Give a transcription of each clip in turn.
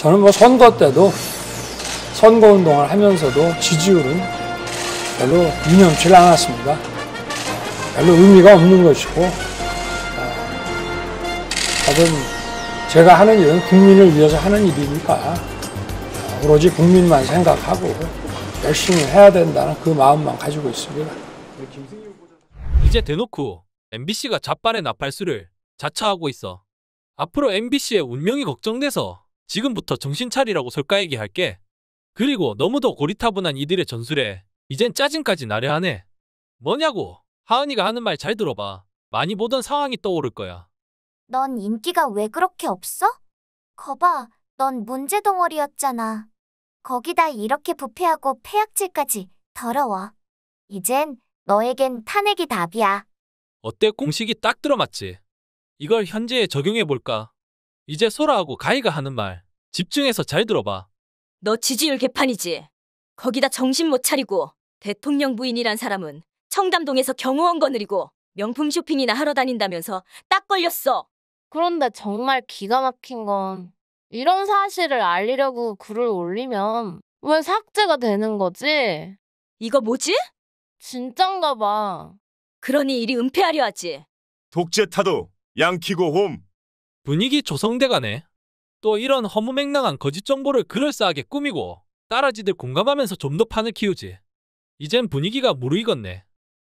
저는 뭐 선거 때도 선거 운동을 하면서도 지지율은 별로 유념치 않았습니다. 별로 의미가 없는 것이고 하여 아, 제가 하는 일은 국민을 위해서 하는 일이니까 아, 오로지 국민만 생각하고 열심히 해야 된다는 그 마음만 가지고 있습니다. 이제 대놓고 MBC가 자빨의 나팔수를 자처하고 있어. 앞으로 MBC의 운명이 걱정돼서 지금부터 정신 차리라고 설까 얘기할게. 그리고 너무도 고리타분한 이들의 전술에 이젠 짜증까지 나려 하네. 뭐냐고. 하은이가 하는 말 잘 들어봐. 많이 보던 상황이 떠오를 거야. 넌 인기가 왜 그렇게 없어? 거봐, 넌 문제 덩어리였잖아. 거기다 이렇게 부패하고 폐약질까지 더러워. 이젠 너에겐 탄핵이 답이야. 어때 공식이 딱 들어맞지? 이걸 현재에 적용해볼까? 이제 소라하고 가희가 하는 말 집중해서 잘 들어봐. 너 지지율 개판이지. 거기다 정신 못 차리고 대통령 부인이란 사람은 청담동에서 경호원 거느리고 명품 쇼핑이나 하러 다닌다면서 딱 걸렸어. 그런데 정말 기가 막힌 건 이런 사실을 알리려고 글을 올리면 왜 삭제가 되는 거지? 이거 뭐지? 진짠가 봐. 그러니 일이 은폐하려 하지. 독재 타도 양키고 홈. 분위기 조성돼가네. 또 이런 허무맹랑한 거짓 정보를 그럴싸하게 꾸미고 따라지들 공감하면서 좀 더 판을 키우지. 이젠 분위기가 무르익었네.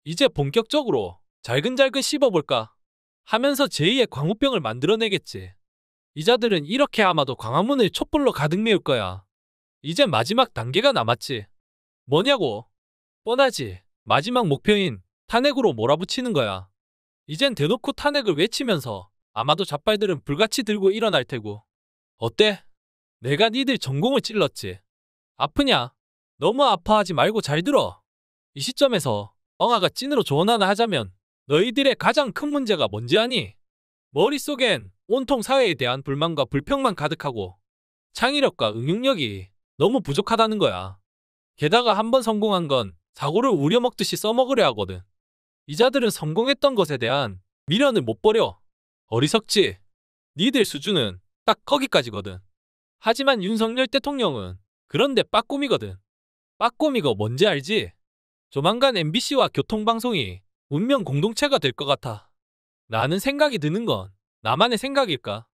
이제 본격적으로 잘근잘근 씹어볼까 하면서 제2의 광우병을 만들어내겠지. 이자들은 이렇게 아마도 광화문을 촛불로 가득 메울 거야. 이제 마지막 단계가 남았지. 뭐냐고? 뻔하지. 마지막 목표인 탄핵으로 몰아붙이는 거야. 이젠 대놓고 탄핵을 외치면서 아마도 자빨들은 불같이 들고 일어날 테고. 어때? 내가 니들 전공을 찔렀지. 아프냐? 너무 아파하지 말고 잘 들어. 이 시점에서 엉아가 찐으로 조언 하나 하자면 너희들의 가장 큰 문제가 뭔지 아니? 머릿속엔 온통 사회에 대한 불만과 불평만 가득하고 창의력과 응용력이 너무 부족하다는 거야. 게다가 한 번 성공한 건 사고를 우려먹듯이 써먹으려 하거든. 이자들은 성공했던 것에 대한 미련을 못 버려. 어리석지. 니들 수준은 딱 거기까지거든. 하지만 윤석열 대통령은 그런데 빠꼼이거든. 빠꼼이가 뭔지 알지? 조만간 MBC와 교통방송이 운명 공동체가 될 것 같아. 나는 생각이 드는 건 나만의 생각일까?